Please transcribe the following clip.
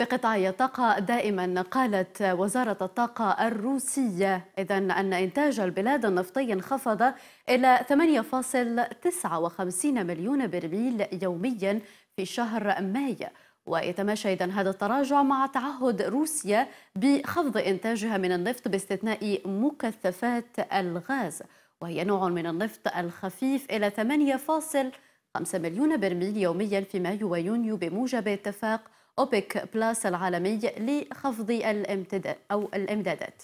بقطاع الطاقة دائما قالت وزارة الطاقة الروسية إذا أن إنتاج البلاد النفطي انخفض إلى 8.59 مليون برميل يوميا في شهر مايو ويتماشى إذا هذا التراجع مع تعهد روسيا بخفض إنتاجها من النفط باستثناء مكثفات الغاز وهي نوع من النفط الخفيف إلى 8.5 مليون برميل يوميا في مايو ويونيو بموجب اتفاق أوبك بلاس العالمي لخفض الامتداد أو الإمدادات